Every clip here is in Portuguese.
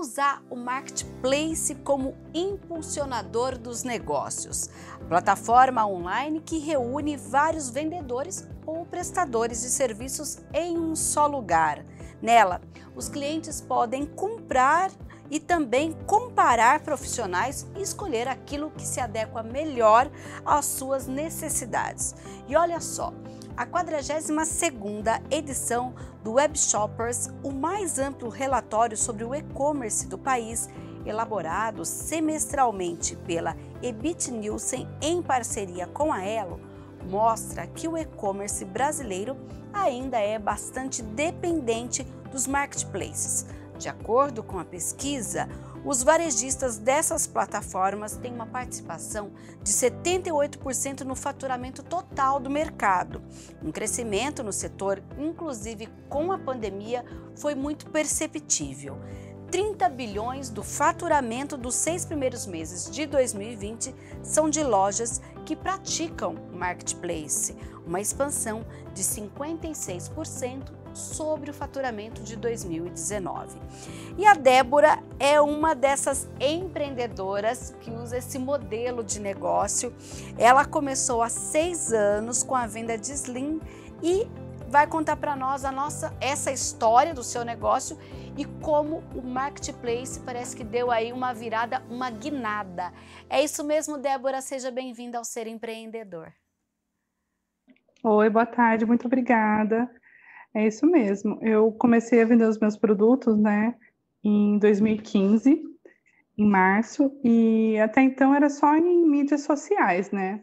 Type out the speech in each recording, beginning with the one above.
usar o marketplace como impulsionador dos negócios, plataforma online que reúne vários vendedores ou prestadores de serviços em um só lugar. Nela, os clientes podem comprar e também comparar profissionais e escolher aquilo que se adequa melhor às suas necessidades. E olha só, a 42ª edição do Web Shoppers, o mais amplo relatório sobre o e-commerce do país, elaborado semestralmente pela Ebit Nielsen em parceria com a Elo, mostra que o e-commerce brasileiro ainda é bastante dependente dos marketplaces. De acordo com a pesquisa, os varejistas dessas plataformas têm uma participação de 78% no faturamento total do mercado. Um crescimento no setor, inclusive com a pandemia, foi muito perceptível. 30 bilhões do faturamento dos seis primeiros meses de 2020 são de lojas que praticam marketplace, uma expansão de 56% sobre o faturamento de 2019. E a Débora é uma dessas empreendedoras que usa esse modelo de negócio. Ela começou há seis anos com a venda de slim e vai contar para nós a nossa essa história do seu negócio e como o marketplace parece que deu aí uma virada, uma guinada. É isso mesmo, Débora, seja bem-vinda ao Ser Empreendedor. Oi, boa tarde, muito obrigada. É isso mesmo. Eu comecei a vender os meus produtos, né, em 2015, em março, e até então era só em mídias sociais, né?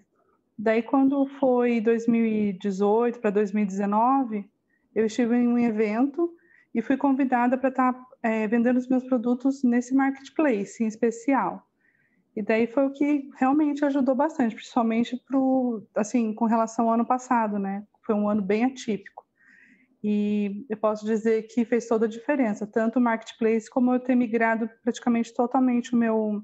Daí quando foi 2018 para 2019, eu estive em um evento e fui convidada para estar é, vendendo os meus produtos nesse marketplace em especial. E daí foi o que realmente ajudou bastante, principalmente pro, assim, com relação ao ano passado, né? Foi um ano bem atípico. E eu posso dizer que fez toda a diferença, tanto o marketplace como eu ter migrado praticamente totalmente o meu,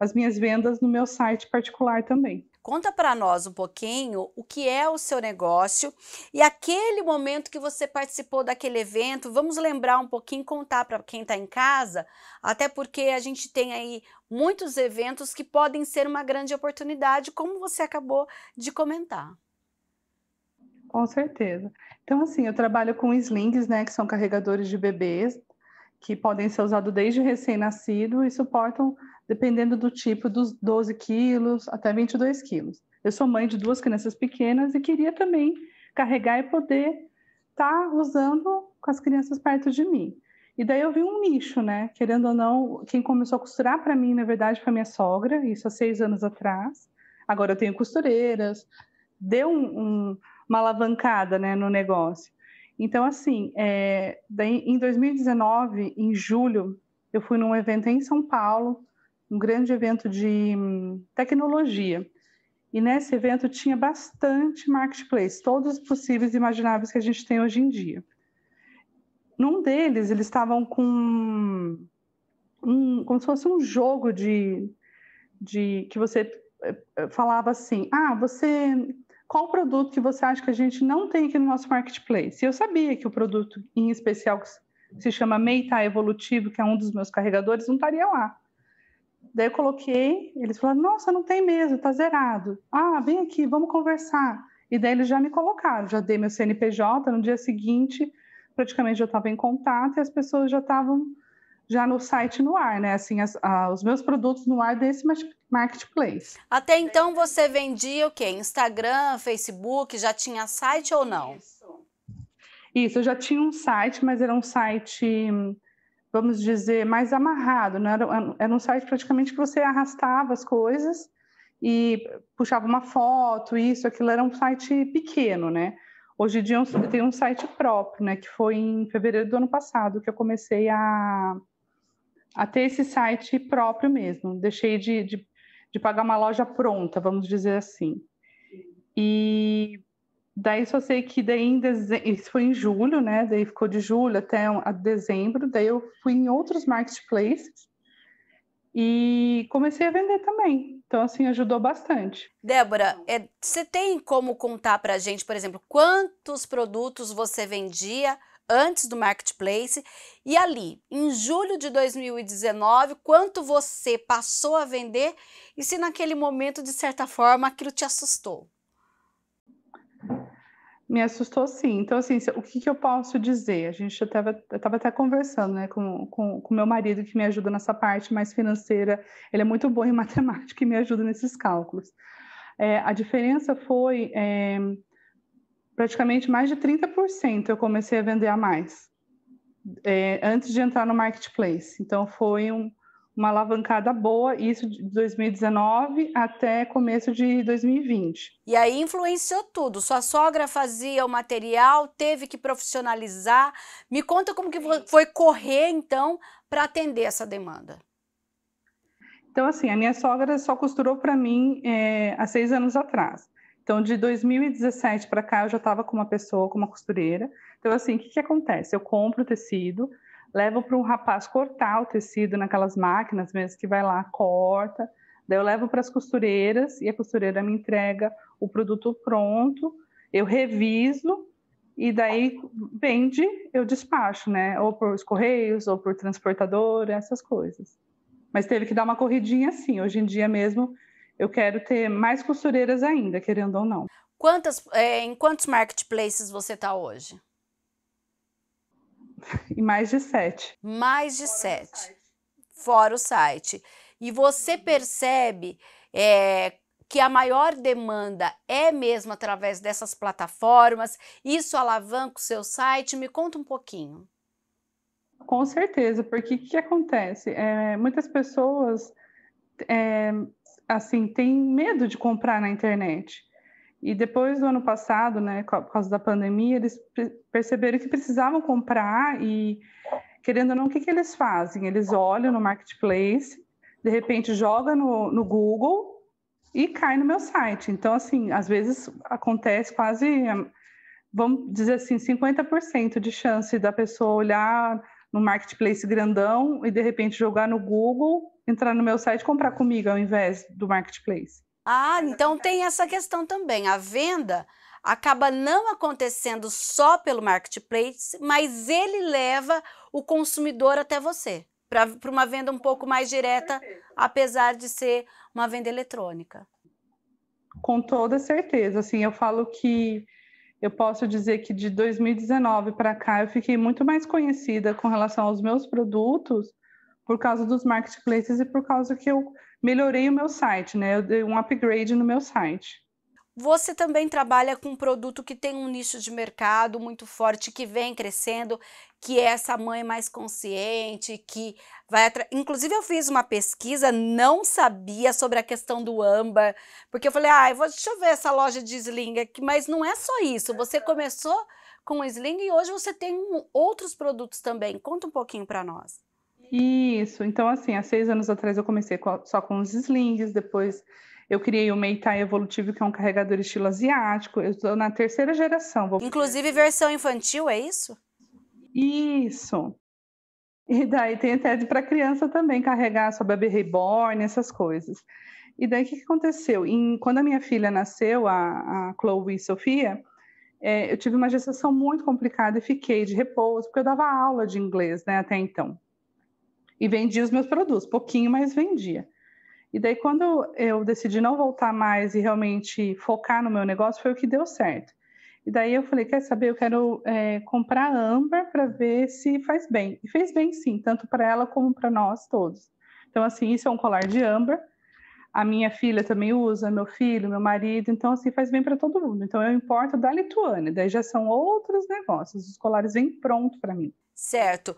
as minhas vendas no meu site particular também. Conta para nós um pouquinho o que é o seu negócio e aquele momento que você participou daquele evento. Vamos lembrar um pouquinho, contar para quem está em casa, até porque a gente tem aí muitos eventos que podem ser uma grande oportunidade, como você acabou de comentar. Com certeza. Então, assim, eu trabalho com slings, né, que são carregadores de bebês, que podem ser usados desde recém-nascido e suportam, dependendo do tipo, dos 12 quilos até 22 quilos. Eu sou mãe de duas crianças pequenas e queria também carregar e poder estar tá usando com as crianças perto de mim. E daí eu vi um nicho, né? Querendo ou não, quem começou a costurar para mim, na verdade, foi minha sogra, isso há seis anos atrás. Agora eu tenho costureiras. Deu um, um uma alavancada né, no negócio. Então, assim, é, daí, em 2019, em julho, eu fui num evento em São Paulo, um grande evento de hum, tecnologia. E nesse evento tinha bastante marketplace, todos os possíveis e imagináveis que a gente tem hoje em dia. Num deles, eles estavam com um, como se fosse um jogo de, de que você é, é, falava assim: ah, você qual produto que você acha que a gente não tem aqui no nosso marketplace. E eu sabia que o produto em especial que se chama Meita Evolutivo, que é um dos meus carregadores, não estaria lá. Daí eu coloquei, eles falaram, nossa, não tem mesmo, tá zerado. Ah, vem aqui, vamos conversar. E daí eles já me colocaram, já dei meu CNPJ, no dia seguinte praticamente já estava em contato e as pessoas já estavam já no site no ar, né? Assim, as, a, ah, os meus produtos no ar desse marketplace. Até então você vendia o quê? Instagram, Facebook, já tinha site ou não? Isso. Isso, eu já tinha um site, mas era um site, vamos dizer, mais amarrado. né? era, era um site praticamente que você arrastava as coisas e puxava uma foto, isso, aquilo. Era um site pequeno, né? Hoje em dia eu tenho um site próprio, né? Que foi em fevereiro do ano passado que eu comecei a, a ter esse site próprio mesmo. Deixei de, de, de pagar uma loja pronta, vamos dizer assim. E daí só sei que daí em dezembro, isso foi em julho, né? Daí ficou de julho até dezembro. Daí eu fui em outros marketplaces e comecei a vender também. Então, assim, ajudou bastante. Débora, é, você tem como contar para a gente, por exemplo, quantos produtos você vendia antes do marketplace. E ali, em julho de 2019, quanto você passou a vender e se naquele momento, de certa forma, aquilo te assustou? Me assustou sim. Então, assim, o que, que eu posso dizer? A gente estava até conversando né, com, com, com meu marido, que me ajuda nessa parte mais financeira. Ele é muito bom em matemática e me ajuda nesses cálculos. É, a diferença foi é, praticamente mais de 30% eu comecei a vender a mais é, antes de entrar no marketplace. Então foi um, uma alavancada boa, isso de 2019 até começo de 2020. E aí influenciou tudo. Sua sogra fazia o material, teve que profissionalizar. Me conta como que foi correr então para atender essa demanda. Então assim, a minha sogra só costurou para mim é, há seis anos atrás. Então, de 2017 para cá, eu já estava com uma pessoa, com uma costureira. Então, assim, o que, que acontece? Eu compro o tecido, levo para um rapaz cortar o tecido naquelas máquinas mesmo que vai lá, corta. Daí eu levo para as costureiras e a costureira me entrega o produto pronto, eu reviso e daí vende, eu despacho, né? Ou por correios, ou por transportador, essas coisas. Mas teve que dar uma corridinha assim. Hoje em dia mesmo eu quero ter mais costureiras ainda, querendo ou não. Quantas, é, em quantos marketplaces você está hoje? E mais de sete. Mais de Fora sete. O Fora o site. E você percebe é, que a maior demanda é mesmo através dessas plataformas? Isso alavanca o seu site? Me conta um pouquinho. Com certeza, porque o que acontece? É, muitas pessoas é, assim, tem medo de comprar na internet. E depois do ano passado, né, por causa da pandemia, eles perceberam que precisavam comprar e, querendo ou não, o que, que eles fazem? Eles olham no marketplace, de repente joga no, no Google e cai no meu site. Então, assim, às vezes acontece quase, vamos dizer assim, 50% de chance da pessoa olhar no marketplace grandão e de repente jogar no Google, entrar no meu site e comprar comigo ao invés do marketplace. Ah, então tem essa questão também. A venda acaba não acontecendo só pelo marketplace, mas ele leva o consumidor até você para uma venda um pouco mais direta, apesar de ser uma venda eletrônica. Com toda certeza, assim, eu falo que eu posso dizer que de 2019 para cá eu fiquei muito mais conhecida com relação aos meus produtos por causa dos marketplaces e por causa que eu melhorei o meu site, né? Eu dei um upgrade no meu site. Você também trabalha com um produto que tem um nicho de mercado muito forte, que vem crescendo, que é essa mãe mais consciente, que vai atra... Inclusive, eu fiz uma pesquisa, não sabia sobre a questão do âmbar, porque eu falei, ah, eu vou... deixa eu ver essa loja de sling aqui, mas não é só isso. Você começou com o sling e hoje você tem um... outros produtos também. Conta um pouquinho para nós. Isso, então assim, há seis anos atrás eu comecei só com os slings, depois eu criei o Meitai Evolutivo, que é um carregador estilo asiático. Eu estou na terceira geração. Vou... Inclusive versão infantil, é isso? Isso. E daí tem até para criança também carregar sua bebê reborn, essas coisas. E daí o que, aconteceu? Em, quando a minha filha nasceu, a, a Chloe Sofia, é, eu tive uma gestação muito complicada e fiquei de repouso, porque eu dava aula de inglês né, até então. E vendia os meus produtos, pouquinho, mas vendia. E daí, quando eu decidi não voltar mais e realmente focar no meu negócio, foi o que deu certo. E daí eu falei, quer saber, eu quero é, comprar âmbar para ver se faz bem. E fez bem sim, tanto para ela como para nós todos. Então, assim, isso é um colar de âmbar. A minha filha também usa, meu filho, meu marido. Então, assim, faz bem para todo mundo. Então, eu importo da Lituânia. Daí já são outros negócios. Os colares vêm pronto para mim. Certo.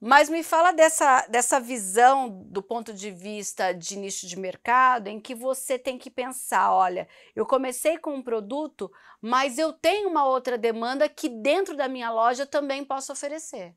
Mas me fala dessa, dessa visão do ponto de vista de nicho de mercado, em que você tem que pensar, olha, eu comecei com um produto, mas eu tenho uma outra demanda que dentro da minha loja também posso oferecer.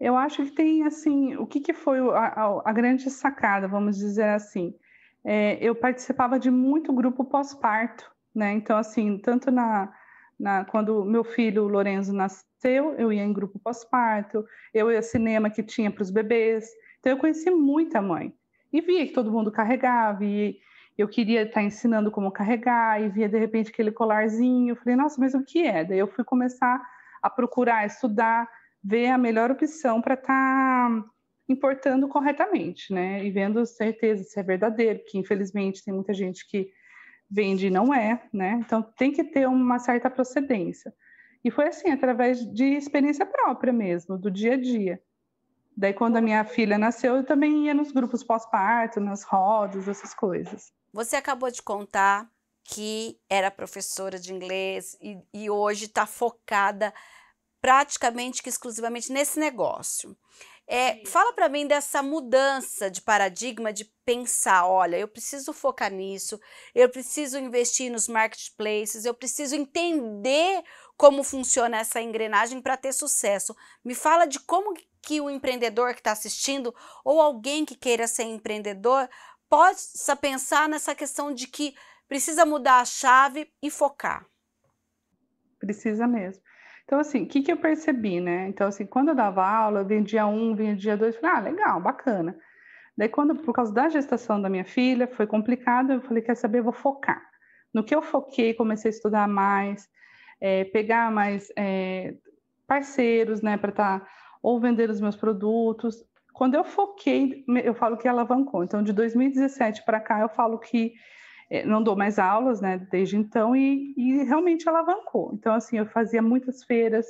Eu acho que tem, assim, o que, que foi a, a, a grande sacada, vamos dizer assim. É, eu participava de muito grupo pós-parto, né? Então, assim, tanto na, na quando meu filho, Lorenzo, nasceu, aconteceu, eu ia em grupo pós-parto, eu ia cinema que tinha para os bebês. Então eu conheci muita mãe e via que todo mundo carregava e eu queria estar tá ensinando como carregar e via de repente aquele colarzinho. Eu falei, nossa, mas o que é? Daí eu fui começar a procurar, estudar, ver a melhor opção para estar tá importando corretamente, né? E vendo certeza se é verdadeiro, porque infelizmente tem muita gente que vende e não é, né? Então tem que ter uma certa procedência. E foi assim, através de experiência própria mesmo, do dia a dia. Daí, quando a minha filha nasceu, eu também ia nos grupos pós-parto, nas rodas, essas coisas. Você acabou de contar que era professora de inglês e, e hoje está focada praticamente que exclusivamente nesse negócio. É, fala para mim dessa mudança de paradigma de pensar, olha, eu preciso focar nisso, eu preciso investir nos marketplaces, eu preciso entender como funciona essa engrenagem para ter sucesso. Me fala de como que o empreendedor que está assistindo ou alguém que queira ser empreendedor possa pensar nessa questão de que precisa mudar a chave e focar. Precisa mesmo. Então, assim, o que, que eu percebi, né? Então, assim, quando eu dava aula, eu vendia um, vendia dois, falei, ah, legal, bacana. Daí, quando, por causa da gestação da minha filha, foi complicado, eu falei, quer saber, eu vou focar. No que eu foquei, comecei a estudar mais, é, pegar mais é, parceiros, né, para estar tá, ou vender os meus produtos. Quando eu foquei, eu falo que alavancou. Então, de 2017 para cá, eu falo que é, não dou mais aulas, né, desde então, e, e realmente alavancou. Então, assim, eu fazia muitas feiras.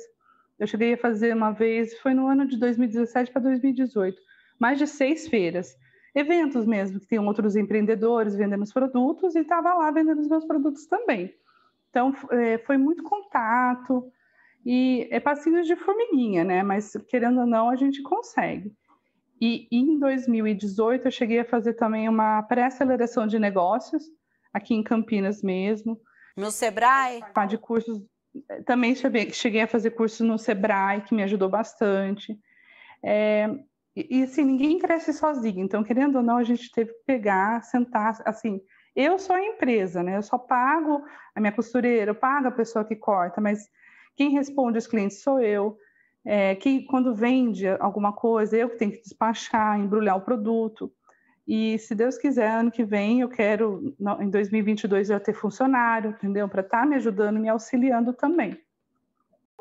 Eu cheguei a fazer uma vez, foi no ano de 2017 para 2018, mais de seis feiras eventos mesmo, que tem outros empreendedores vendendo os produtos, e estava lá vendendo os meus produtos também. Então, é, foi muito contato e é passinho de formiguinha, né? Mas querendo ou não, a gente consegue. E em 2018 eu cheguei a fazer também uma pré-aceleração de negócios aqui em Campinas mesmo. No Sebrae? De cursos. É, também cheguei a fazer curso no Sebrae, que me ajudou bastante. É, e, assim, ninguém cresce sozinho. Então, querendo ou não, a gente teve que pegar, sentar, assim, eu sou a empresa, né? Eu só pago a minha costureira, eu pago a pessoa que corta, mas quem responde os clientes sou eu. É, que quando vende alguma coisa, eu que tenho que despachar, embrulhar o produto. E se Deus quiser, ano que vem eu quero, em 2022, eu ter funcionário, entendeu? Para estar tá me ajudando, me auxiliando também.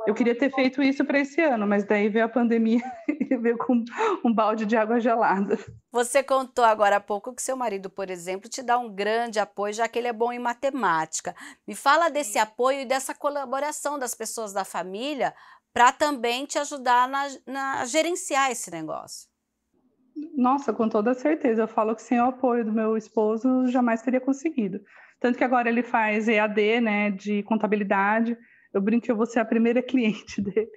Eu queria ter feito isso para esse ano, mas daí veio a pandemia e veio com um balde de água gelada. Você contou agora há pouco que seu marido, por exemplo, te dá um grande apoio, já que ele é bom em matemática. Me fala desse apoio e dessa colaboração das pessoas da família para também te ajudar na, na, a gerenciar esse negócio. Nossa, com toda certeza. Eu falo que sem o apoio do meu esposo jamais teria conseguido. Tanto que agora ele faz EAD, né, de contabilidade eu brinco que eu vou ser a primeira cliente dele.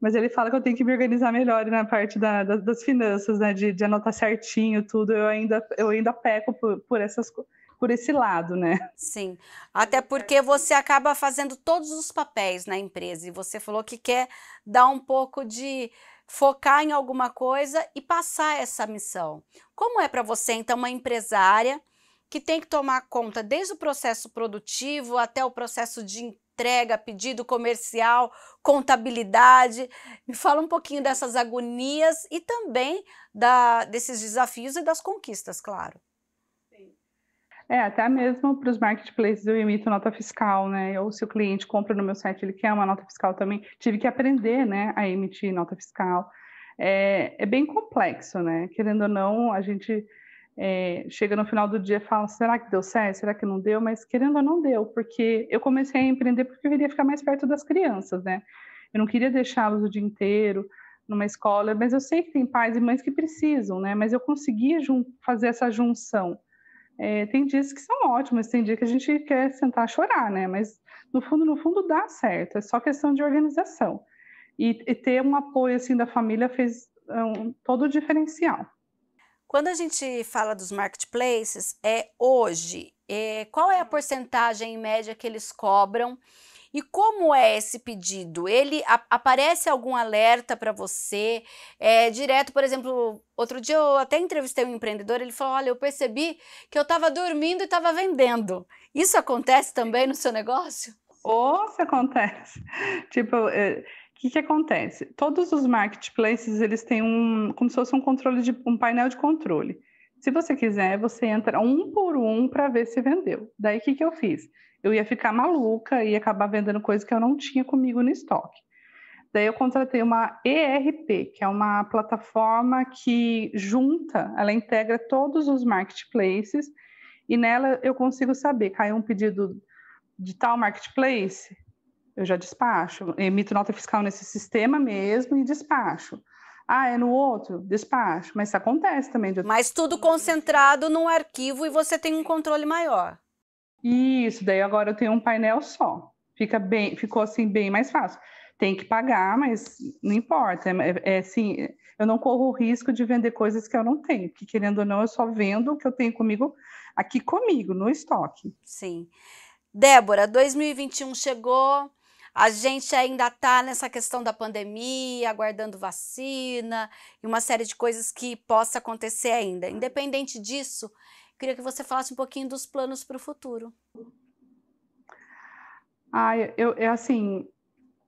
Mas ele fala que eu tenho que me organizar melhor na parte da, da, das finanças, né? De, de, anotar certinho tudo. Eu ainda, eu ainda peco por, por essas por esse lado, né? Sim. Até porque você acaba fazendo todos os papéis na empresa e você falou que quer dar um pouco de focar em alguma coisa e passar essa missão. Como é para você então uma empresária que tem que tomar conta desde o processo produtivo até o processo de entrega, pedido comercial, contabilidade. Me fala um pouquinho dessas agonias e também da, desses desafios e das conquistas, claro. É, até mesmo para os marketplaces eu emito nota fiscal, né? Ou se o cliente compra no meu site, ele quer uma nota fiscal também. Tive que aprender, né, a emitir nota fiscal. É, é bem complexo, né? Querendo ou não, a gente é, chega no final do dia e fala: será que deu certo? Será que não deu? Mas querendo ou não deu, porque eu comecei a empreender porque eu queria ficar mais perto das crianças, né? Eu não queria deixá-los o dia inteiro numa escola, mas eu sei que tem pais e mães que precisam, né? Mas eu consegui fazer essa junção. É, tem dias que são ótimos, tem dia que a gente quer sentar a chorar, né? Mas no fundo, no fundo dá certo, é só questão de organização. E, e ter um apoio assim da família fez um, todo o diferencial. Quando a gente fala dos marketplaces, é hoje, é, qual é a uhum. porcentagem em média que eles cobram? E como é esse pedido? Ele a, aparece algum alerta para você? É, direto, por exemplo, outro dia eu até entrevistei um empreendedor, ele falou: "Olha, eu percebi que eu estava dormindo e estava vendendo". Isso acontece também no seu negócio? Ou se acontece. tipo, eh, que, que acontece? Todos os marketplaces, eles têm um, como se fosse um controle de um painel de controle. Se você quiser, você entra um por um para ver se vendeu. Daí o que, que eu fiz? Eu ia ficar maluca e acabar vendendo coisa que eu não tinha comigo no estoque. Daí eu contratei uma ERP, que é uma plataforma que junta, ela integra todos os marketplaces e nela eu consigo saber, caiu um pedido de tal marketplace, eu já despacho. Emito nota fiscal nesse sistema mesmo e despacho. Ah, é no outro? Despacho. Mas isso acontece também. De... Mas tudo concentrado num arquivo e você tem um controle maior. Isso, daí agora eu tenho um painel só. Fica bem, ficou assim bem mais fácil. Tem que pagar, mas não importa. É, é, é assim, eu não corro o risco de vender coisas que eu não tenho, porque querendo ou não, eu só vendo o que eu tenho comigo aqui comigo, no estoque. Sim. Débora, 2021 chegou, a gente ainda está nessa questão da pandemia, aguardando vacina e uma série de coisas que possa acontecer ainda. Independente disso, queria que você falasse um pouquinho dos planos para o futuro. Ah, eu, eu assim,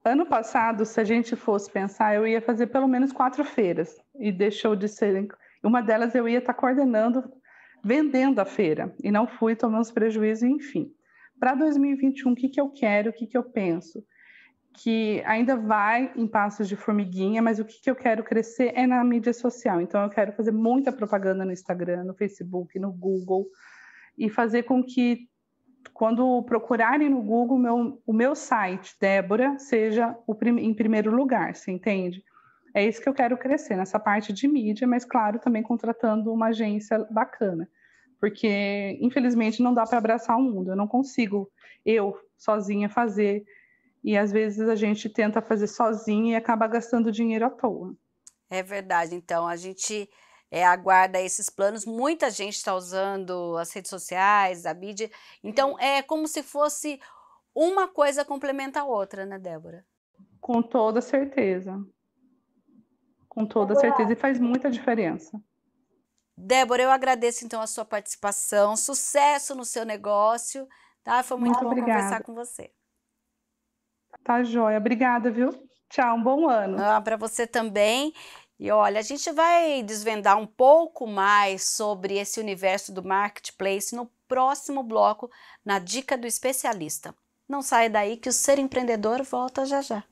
ano passado, se a gente fosse pensar, eu ia fazer pelo menos quatro feiras e deixou de ser. Uma delas eu ia estar tá coordenando, vendendo a feira e não fui, tomei os prejuízos, enfim. Para 2021, o que, que eu quero, o que, que eu penso? que ainda vai em passos de formiguinha, mas o que, que eu quero crescer é na mídia social. Então, eu quero fazer muita propaganda no Instagram, no Facebook, no Google, e fazer com que, quando procurarem no Google, meu, o meu site, Débora, seja prim em primeiro lugar, você entende? É isso que eu quero crescer, nessa parte de mídia, mas, claro, também contratando uma agência bacana. Porque, infelizmente, não dá para abraçar o mundo. Eu não consigo, eu, sozinha, fazer e às vezes a gente tenta fazer sozinho e acaba gastando dinheiro à toa. É verdade. Então a gente é, aguarda esses planos. Muita gente está usando as redes sociais, a mídia. Então é como se fosse uma coisa complementa a outra, né, Débora? Com toda certeza. Com toda certeza. E faz muita diferença. Débora, eu agradeço então a sua participação. Sucesso no seu negócio. Tá? Foi muito, muito bom obrigada. conversar com você. Tá joia. Obrigada, viu? Tchau, um bom ano. Ah, para você também. E olha, a gente vai desvendar um pouco mais sobre esse universo do marketplace no próximo bloco, na dica do especialista. Não saia daí que o ser empreendedor volta já já.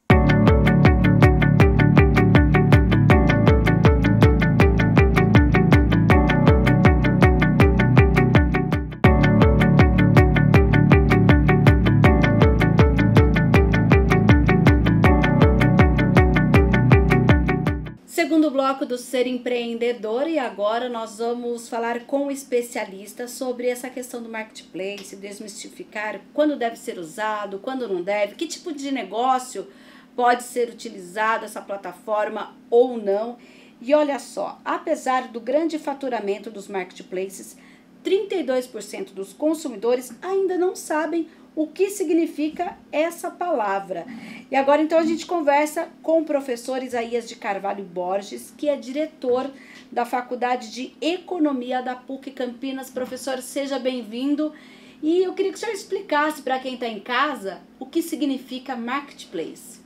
segundo bloco do Ser Empreendedor e agora nós vamos falar com o um especialista sobre essa questão do marketplace, desmistificar quando deve ser usado, quando não deve, que tipo de negócio pode ser utilizado essa plataforma ou não. E olha só, apesar do grande faturamento dos marketplaces, 32% dos consumidores ainda não sabem o que significa essa palavra. E agora então a gente conversa com o professor Isaías de Carvalho Borges, que é diretor da Faculdade de Economia da PUC Campinas. Professor, seja bem-vindo. E eu queria que o senhor explicasse para quem está em casa o que significa marketplace.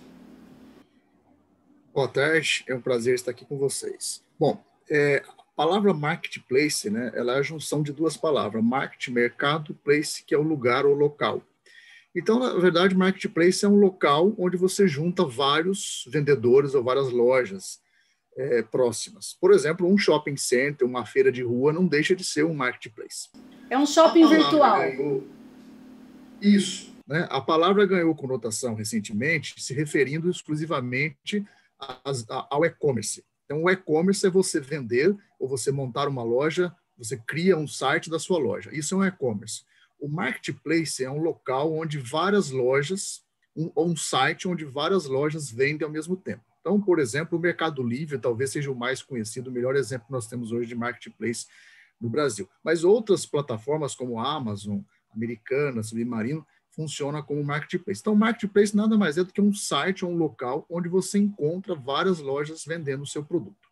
Boa tarde, é um prazer estar aqui com vocês. Bom, é, a palavra marketplace, né, ela é a junção de duas palavras, market, mercado, place, que é o lugar ou local. Então, na verdade, marketplace é um local onde você junta vários vendedores ou várias lojas é, próximas. Por exemplo, um shopping center, uma feira de rua, não deixa de ser um marketplace. É um shopping virtual. Ganhou... Isso. Né? A palavra ganhou conotação recentemente, se referindo exclusivamente ao e-commerce. Então, o e-commerce é você vender ou você montar uma loja, você cria um site da sua loja. Isso é um e-commerce. O marketplace é um local onde várias lojas, um, um site onde várias lojas vendem ao mesmo tempo. Então, por exemplo, o Mercado Livre talvez seja o mais conhecido, o melhor exemplo que nós temos hoje de marketplace no Brasil. Mas outras plataformas como a Amazon, Americana, Submarino, funciona como marketplace. Então, marketplace nada mais é do que um site ou um local onde você encontra várias lojas vendendo o seu produto.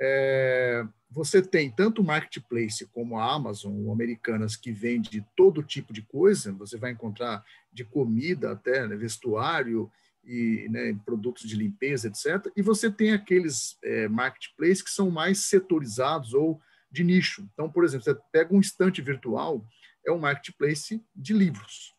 É, você tem tanto o marketplace como a Amazon, o Americanas, que vende todo tipo de coisa, você vai encontrar de comida até né, vestuário e né, produtos de limpeza, etc. E você tem aqueles é, marketplaces que são mais setorizados ou de nicho. Então, por exemplo, você pega um estante virtual, é um marketplace de livros.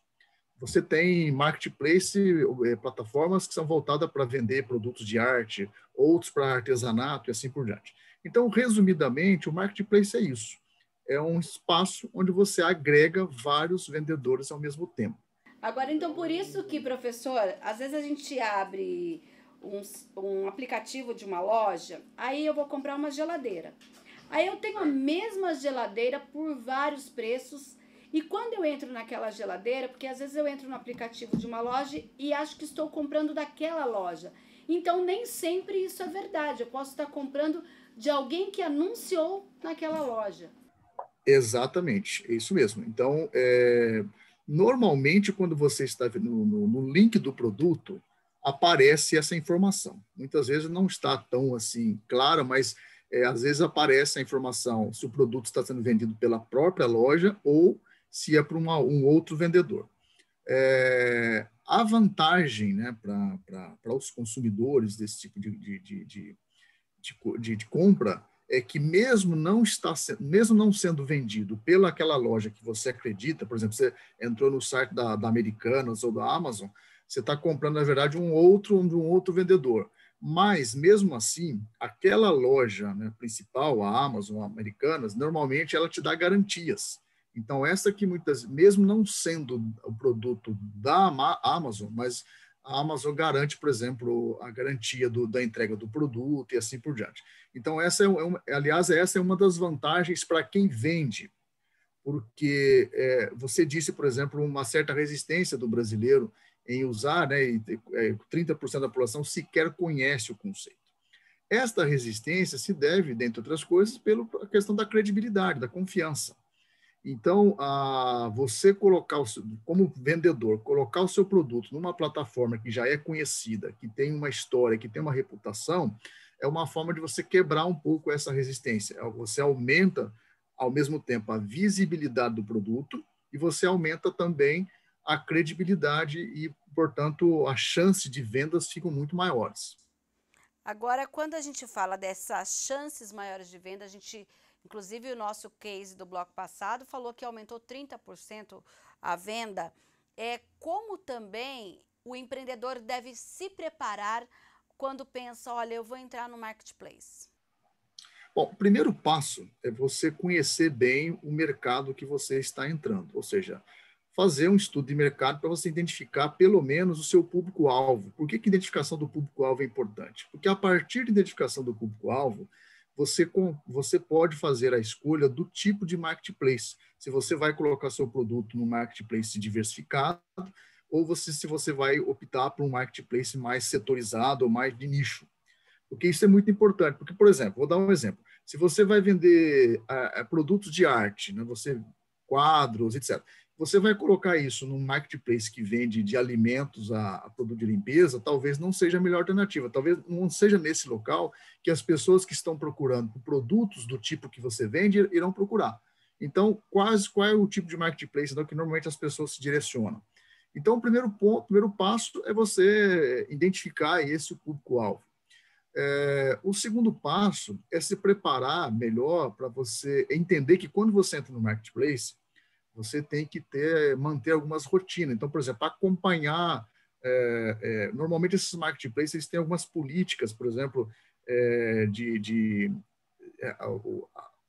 Você tem marketplace, é, plataformas que são voltadas para vender produtos de arte, outros para artesanato e assim por diante. Então, resumidamente, o marketplace é isso. É um espaço onde você agrega vários vendedores ao mesmo tempo. Agora, então, por isso que, professor, às vezes a gente abre um, um aplicativo de uma loja, aí eu vou comprar uma geladeira. Aí eu tenho a mesma geladeira por vários preços. E quando eu entro naquela geladeira, porque às vezes eu entro no aplicativo de uma loja e acho que estou comprando daquela loja. Então nem sempre isso é verdade. Eu posso estar comprando de alguém que anunciou naquela loja. Exatamente, é isso mesmo. Então, é, normalmente, quando você está no, no, no, link do produto, aparece essa informação. Muitas vezes não está tão assim clara, mas é, às vezes aparece a informação se o produto está sendo vendido pela própria loja ou se é para um outro vendedor. É, a vantagem né, para os consumidores desse tipo de, de, de, de de, de, de compra é que mesmo não está mesmo não sendo vendido pela aquela loja que você acredita, por exemplo, você entrou no site da, da Americanas ou da Amazon, você está comprando na verdade um outro um, um outro vendedor. Mas mesmo assim, aquela loja né, principal, a Amazon, a Americanas, normalmente ela te dá garantias. Então essa que muitas mesmo não sendo o produto da Amazon, mas a Amazon garante, por exemplo, a garantia do, da entrega do produto e assim por diante. Então, essa é, é aliás, essa é uma das vantagens para quem vende, porque é, você disse, por exemplo, uma certa resistência do brasileiro em usar, né, e, 30% é, da população sequer conhece o conceito. Esta resistência se deve, dentre outras coisas, pela questão da credibilidade, da confiança. Então, a, você colocar, o, como vendedor, colocar o seu produto numa plataforma que já é conhecida, que tem uma história, que tem uma reputação, é uma forma de você quebrar um pouco essa resistência. É você aumenta, ao mesmo tempo, a visibilidade do produto e você aumenta também a credibilidade e, portanto, a chance de vendas ficam muito maiores. Agora, quando a gente fala dessas chances maiores de venda, a gente Inclusive, o nosso case do bloco passado falou que aumentou 30% a venda. É como também o empreendedor deve se preparar quando pensa, olha, eu vou entrar no marketplace. Bom, o primeiro passo é você conhecer bem o mercado que você está entrando, ou seja, fazer um estudo de mercado para você identificar pelo menos o seu público-alvo. Por que, que identificação do público-alvo é importante? Porque a partir da identificação do público-alvo, você, com, você pode fazer a escolha do tipo de marketplace. Se você vai colocar seu produto no marketplace diversificado, ou você, se você vai optar por um marketplace mais setorizado ou mais de nicho. Porque isso é muito importante. Porque, por exemplo, vou dar um exemplo. Se você vai vender uh, produtos de arte, né, você quadros, etc. Você vai colocar isso num marketplace que vende de alimentos a, a produto de limpeza, talvez não seja a melhor alternativa. Talvez não seja nesse local que as pessoas que estão procurando produtos do tipo que você vende irão procurar. Então, quase qual é o tipo de marketplace então, que normalmente as pessoas se direcionam? Então, o primeiro ponto, o primeiro passo é você identificar esse público-alvo. É, o segundo passo é se preparar melhor para você entender que quando você entra no marketplace, você tem que ter, manter algumas rotinas. Então, por exemplo, acompanhar. É, é, normalmente, esses marketplaces têm algumas políticas, por exemplo, é, de, de é,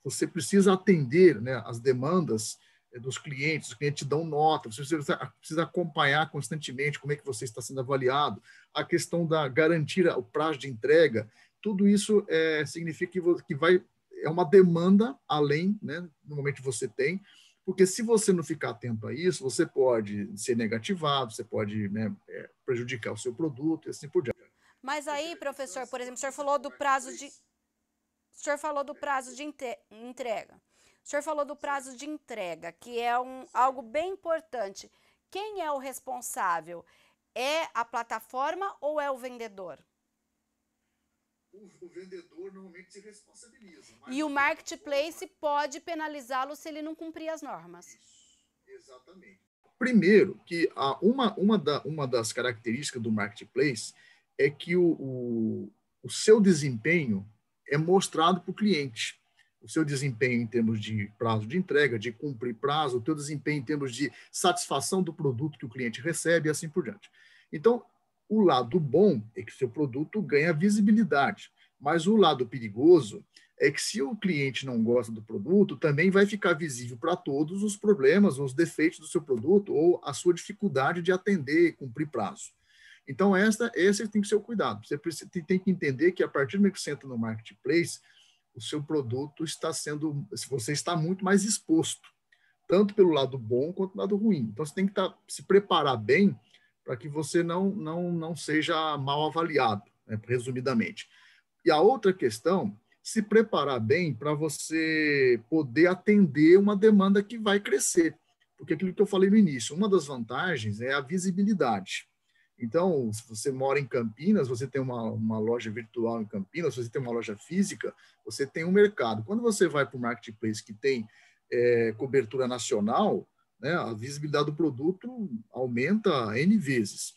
você precisa atender né, as demandas é, dos clientes, os clientes dão nota, você precisa, precisa, acompanhar constantemente como é que você está sendo avaliado, a questão da garantir o prazo de entrega, tudo isso é, significa que, que vai é uma demanda além, né, normalmente você tem, porque se você não ficar atento a isso, você pode ser negativado, você pode né, é, prejudicar o seu produto e assim por diante. Mas aí, professor, por exemplo, o senhor falou do prazo de. O senhor falou do prazo de entrega. O senhor falou do prazo de entrega, que é um, algo bem importante. Quem é o responsável? É a plataforma ou é o vendedor? o, o vendedor normalmente se responsabiliza. E o marketplace pode penalizá-lo se ele não cumprir as normas. Isso, exatamente. Primeiro, que a, uma, uma, da, uma das características do marketplace é que o, o, o seu desempenho é mostrado para o cliente o seu desempenho em termos de prazo de entrega, de cumprir prazo, o seu desempenho em termos de satisfação do produto que o cliente recebe e assim por diante. Então, o lado bom é que seu produto ganha visibilidade, mas o lado perigoso é que se o cliente não gosta do produto, também vai ficar visível para todos os problemas, os defeitos do seu produto ou a sua dificuldade de atender e cumprir prazo. Então, essa, esse tem que ser o cuidado. Você precisa, tem que entender que a partir do momento que você entra no marketplace, o seu produto está sendo, você está muito mais exposto, tanto pelo lado bom quanto pelo lado ruim. Então, você tem que estar tá, se preparar bem para que você não, não, não seja mal avaliado, né, resumidamente. E a outra questão, se preparar bem para você poder atender uma demanda que vai crescer. Porque aquilo que eu falei no início, uma das vantagens é a visibilidade. Então, se você mora em Campinas, você tem uma, uma loja virtual em Campinas, se você tem uma loja física, você tem um mercado. Quando você vai para o marketplace que tem é, cobertura nacional, né? A visibilidade do produto aumenta N vezes.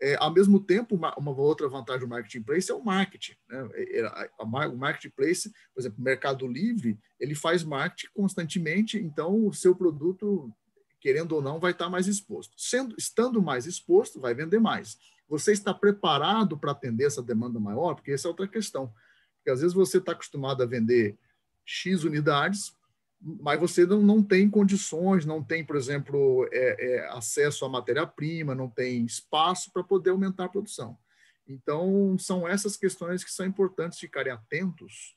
É, ao mesmo tempo, uma, outra vantagem do marketplace é o marketing. Né? É, é, o marketplace, por exemplo, o Mercado Livre, ele faz marketing constantemente, então o seu produto, querendo ou não, vai estar mais exposto. Sendo, estando mais exposto, vai vender mais. Você está preparado para atender essa demanda maior? Porque essa é outra questão. Porque às vezes você está acostumado a vender X unidades, mas você não, não tem condições, não tem, por exemplo, é, é, acesso à matéria-prima, não tem espaço para poder aumentar a produção. Então, são essas questões que são importantes ficarem atentos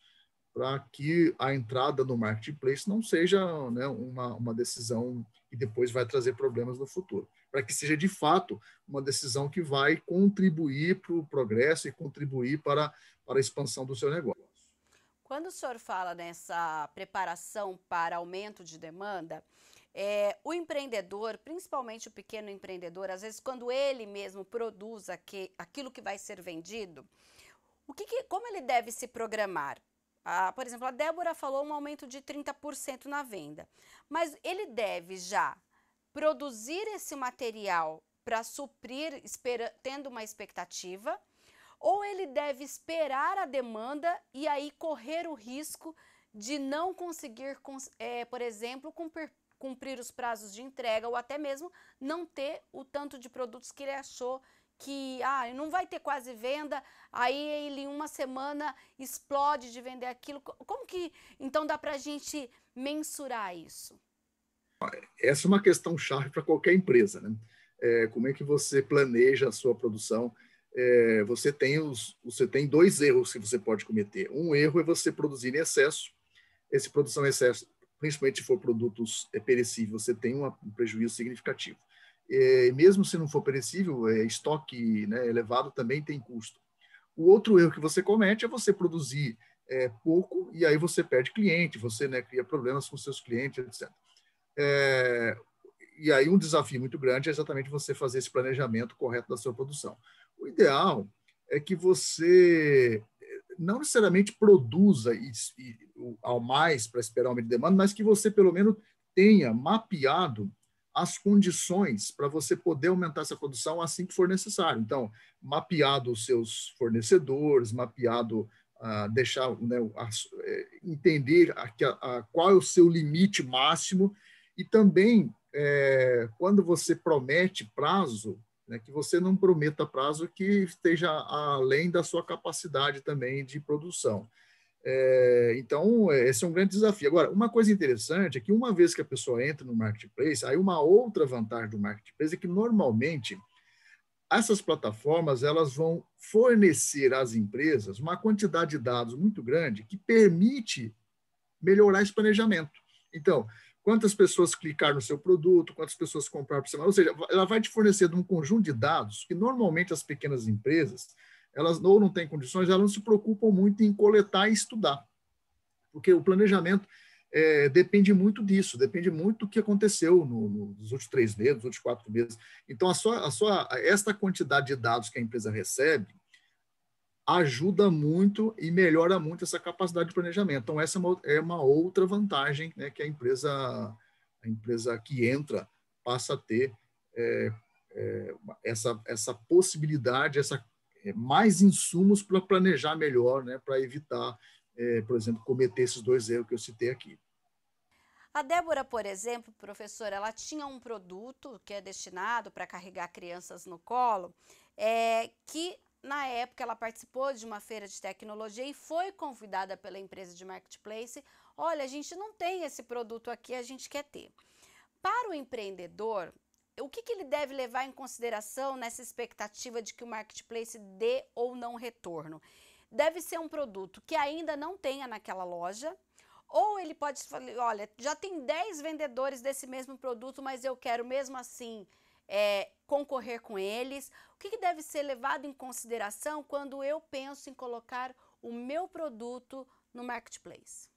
para que a entrada no marketplace não seja né, uma, uma decisão que depois vai trazer problemas no futuro, para que seja de fato uma decisão que vai contribuir para o progresso e contribuir para, para a expansão do seu negócio. Quando o senhor fala nessa preparação para aumento de demanda, é, o empreendedor, principalmente o pequeno empreendedor, às vezes quando ele mesmo produz aqui, aquilo que vai ser vendido, o que, que como ele deve se programar? Ah, por exemplo, a Débora falou um aumento de 30% na venda, mas ele deve já produzir esse material para suprir, espera, tendo uma expectativa, ou ele deve esperar a demanda e aí correr o risco de não conseguir, é, por exemplo, cumprir, cumprir os prazos de entrega ou até mesmo não ter o tanto de produtos que ele achou que ah, não vai ter quase venda, aí ele em uma semana explode de vender aquilo. Como que então dá para a gente mensurar isso? Essa é uma questão chave para qualquer empresa, né? É, como é que você planeja a sua produção? é, você, tem os, você tem dois erros que você pode cometer. Um erro é você produzir em excesso. Esse produção em excesso, principalmente se for produtos é, perecíveis, você tem um prejuízo significativo. É, mesmo se não for perecível, é, estoque né, elevado também tem custo. O outro erro que você comete é você produzir é, pouco e aí você perde cliente, você né, cria problemas com seus clientes, etc. É, e aí um desafio muito grande é exatamente você fazer esse planejamento correto da sua produção. O ideal é que você eh, não necessariamente produza ao mais para esperar o aumento de demanda, mas que você pelo menos tenha mapeado as condições para você poder aumentar essa produção assim que for necessário. Então, mapeado os seus fornecedores, mapeado ah, deixar né, eh, a, entender a, a, qual é o seu limite máximo e também é, quando você promete prazo né, que você não prometa prazo que esteja além da sua capacidade também de produção. É, então, esse é um grande desafio. Agora, uma coisa interessante é que uma vez que a pessoa entra no marketplace, aí uma outra vantagem do marketplace é que normalmente essas plataformas elas vão fornecer às empresas uma quantidade de dados muito grande que permite melhorar esse planejamento. Então, quantas pessoas clicaram no seu produto, quantas pessoas compraram por semana. Ou seja, ela vai te fornecer um conjunto de dados que normalmente as pequenas empresas, elas ou não têm condições, elas não se preocupam muito em coletar e estudar. Porque o planejamento é, depende muito disso, depende muito do que aconteceu no, no, nos últimos três meses, nos últimos quatro meses. Então, a sua, a sua, esta quantidade de dados que a empresa recebe, ajuda muito e melhora muito essa capacidade de planejamento. Então, essa é uma, é uma outra vantagem né, que a empresa, a empresa que entra passa a ter é, é, essa, essa possibilidade, essa, é, mais insumos para planejar melhor, né, para evitar, é, por exemplo, cometer esses dois erros que eu citei aqui. A Débora, por exemplo, professora, ela tinha um produto que é destinado para carregar crianças no colo, é, que na época, ela participou de uma feira de tecnologia e foi convidada pela empresa de marketplace. Olha, a gente não tem esse produto aqui, a gente quer ter. Para o empreendedor, o que, que ele deve levar em consideração nessa expectativa de que o marketplace dê ou não retorno? Deve ser um produto que ainda não tenha naquela loja, ou ele pode falar: olha, já tem 10 vendedores desse mesmo produto, mas eu quero mesmo assim é, concorrer com eles? O que, que deve ser levado em consideração quando eu penso em colocar o meu produto no marketplace?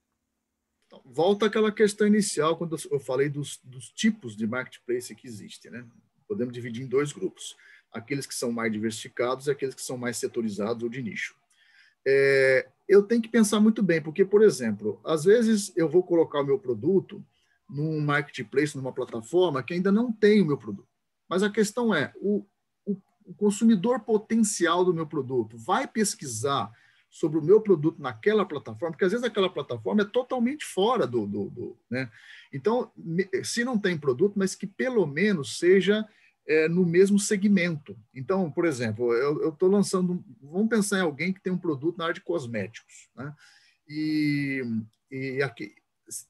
Então, volta àquela questão inicial, quando eu falei dos, dos, tipos de marketplace que existem, Né? Podemos dividir em dois grupos: aqueles que são mais diversificados e aqueles que são mais setorizados ou de nicho. É, eu tenho que pensar muito bem, porque, por exemplo, às vezes eu vou colocar o meu produto num marketplace, numa plataforma que ainda não tem o meu produto. Mas a questão é: o, o, o consumidor potencial do meu produto vai pesquisar sobre o meu produto naquela plataforma, porque às vezes aquela plataforma é totalmente fora do. do, do né? Então, se não tem produto, mas que pelo menos seja é, no mesmo segmento. Então, por exemplo, eu estou lançando. Vamos pensar em alguém que tem um produto na área de cosméticos. Né? E, e aqui,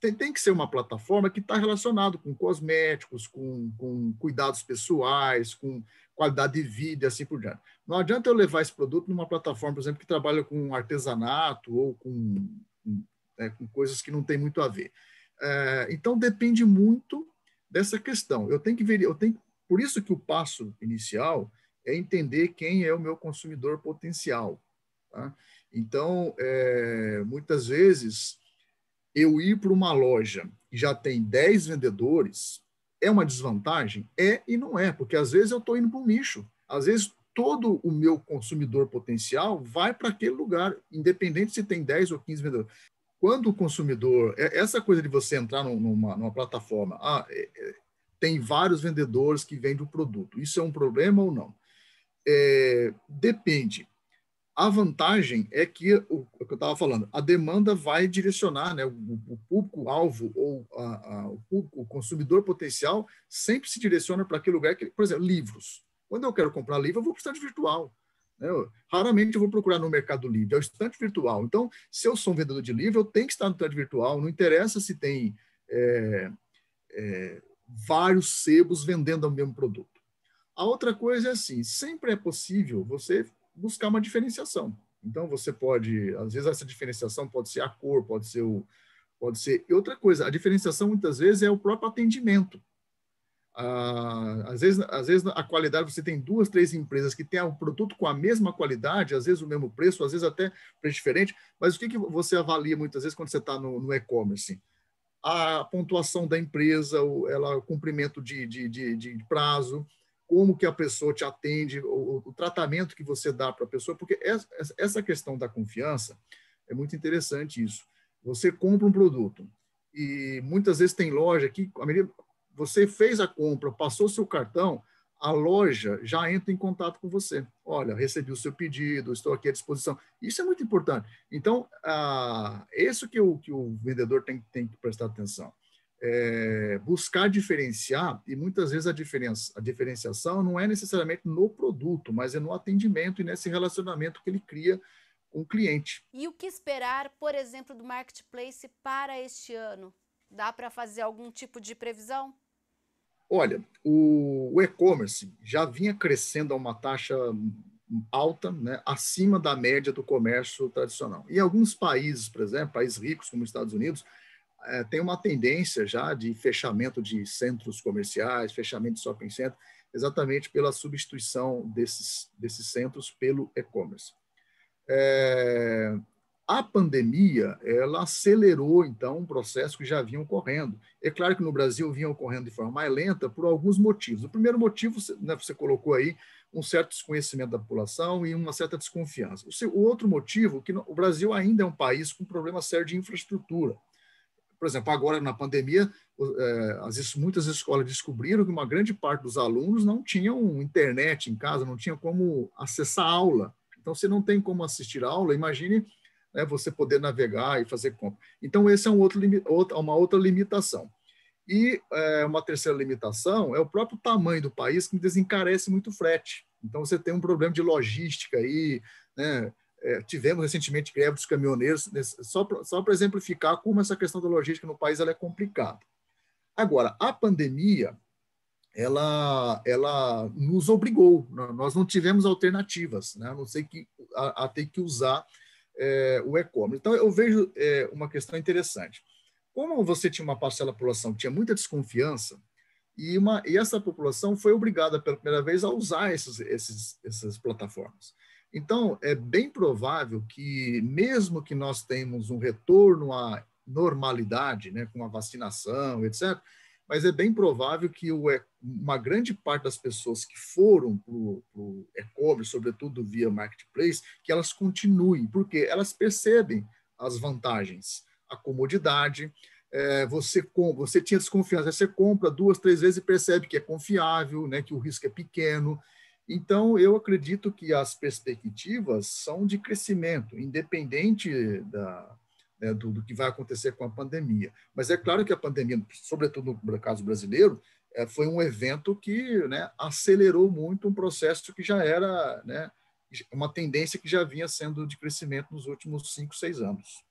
tem, tem que ser uma plataforma que está relacionada com cosméticos, com, com cuidados pessoais, com qualidade de vida e assim por diante. Não adianta eu levar esse produto numa plataforma, por exemplo, que trabalha com artesanato ou com, com, é, né, com coisas que não tem muito a ver. É, então, depende muito dessa questão. Eu tenho que ver, eu tenho, por isso que o passo inicial é entender quem é o meu consumidor potencial. Tá? Então, é, muitas vezes eu ir para uma loja e já tem 10 vendedores, é uma desvantagem? É e não é, porque às vezes eu estou indo para um nicho. Às vezes todo o meu consumidor potencial vai para aquele lugar, independente se tem 10 ou 15 vendedores. Quando o consumidor. É, essa coisa de você entrar numa, numa plataforma, ah, é, é, tem vários vendedores que vendem o produto, isso é um problema ou não? É, depende. A vantagem é que, o, o que eu estava falando, a demanda vai direcionar, né, o, o público-alvo ou a, a, o, público, o consumidor potencial sempre se direciona para aquele lugar que, por exemplo, livros. Quando eu quero comprar livro, eu vou para o estante virtual. Né? Eu, raramente eu vou procurar no Mercado Livre, é o estante virtual. Então, se eu sou um vendedor de livro, eu tenho que estar no estante virtual, não interessa se tem é, é, vários sebos vendendo o mesmo produto. A outra coisa é assim, sempre é possível você buscar uma diferenciação. Então você pode, às vezes essa diferenciação pode ser a cor, pode ser o, pode ser e outra coisa. A diferenciação muitas vezes é o próprio atendimento. Ah, às vezes, às vezes a qualidade você tem duas, três empresas que têm um produto com a mesma qualidade, às vezes o mesmo preço, às vezes até preço diferente. Mas o que, que você avalia muitas vezes quando você está no, no e-commerce? A pontuação da empresa, o, ela, o cumprimento de, de, de, de prazo, como que a pessoa te atende, o, o tratamento que você dá para a pessoa, porque essa, essa questão da confiança é muito interessante isso. Você compra um produto e muitas vezes tem loja que, a medida você fez a compra, passou seu cartão, a loja já entra em contato com você. Olha, recebi o seu pedido, estou aqui à disposição. Isso é muito importante. Então, ah, isso que o, que o vendedor tem, tem que prestar atenção é, buscar diferenciar, e muitas vezes a, diferença, a diferenciação não é necessariamente no produto, mas é no atendimento e nesse relacionamento que ele cria com o cliente. E o que esperar, por exemplo, do marketplace para este ano? Dá para fazer algum tipo de previsão? Olha, o, o e-commerce já vinha crescendo a uma taxa alta, né, acima da média do comércio tradicional. Em alguns países, por exemplo, países ricos como os Estados Unidos, é, tem uma tendência já de fechamento de centros comerciais, fechamento de shopping center, exatamente pela substituição desses, desses centros pelo e-commerce. É, a pandemia ela acelerou então um processo que já vinha ocorrendo. É claro que no Brasil vinha ocorrendo de forma mais lenta por alguns motivos. O primeiro motivo né, você colocou aí um certo desconhecimento da população e uma certa desconfiança. O, outro motivo que o Brasil ainda é um país com problema sério de infraestrutura. Por exemplo, agora na pandemia, é, muitas escolas descobriram que uma grande parte dos alunos não tinham internet em casa, não tinha como acessar a aula. Então, se não tem como assistir a aula, imagine né, você poder navegar e fazer compra. Então, essa é um outro, uma outra limitação. E é, uma terceira limitação é o próprio tamanho do país que desencarece muito o frete. Então, você tem um problema de logística aí, né? É, tivemos recentemente greve dos caminhoneiros, só só para exemplificar como essa questão da logística no país ela é complicada. Agora, a pandemia ela, ela nos obrigou, né? nós não tivemos alternativas, né? a não sei que a, a ter que usar é, o e-commerce. Então, eu vejo é, uma questão interessante. Como você tinha uma parcela da população que tinha muita desconfiança, e, uma, e essa população foi obrigada pela primeira vez a usar esses, esses, essas plataformas. Então, é bem provável que, mesmo que nós tenhamos um retorno à normalidade, né, com a vacinação, etc., mas é bem provável que o, uma grande parte das pessoas que foram para o e-commerce, sobretudo via marketplace, que elas continuem, porque elas percebem as vantagens, a comodidade, é, você, com, você tinha desconfiança, você compra duas, três vezes e percebe que é confiável, né, que o risco é pequeno, então, eu acredito que as perspectivas são de crescimento, independente da, né, do, do, que vai acontecer com a pandemia. Mas é claro que a pandemia, sobretudo no caso brasileiro, é, foi um evento que né, acelerou muito um processo que já era né, uma tendência que já vinha sendo de crescimento nos últimos cinco, seis anos.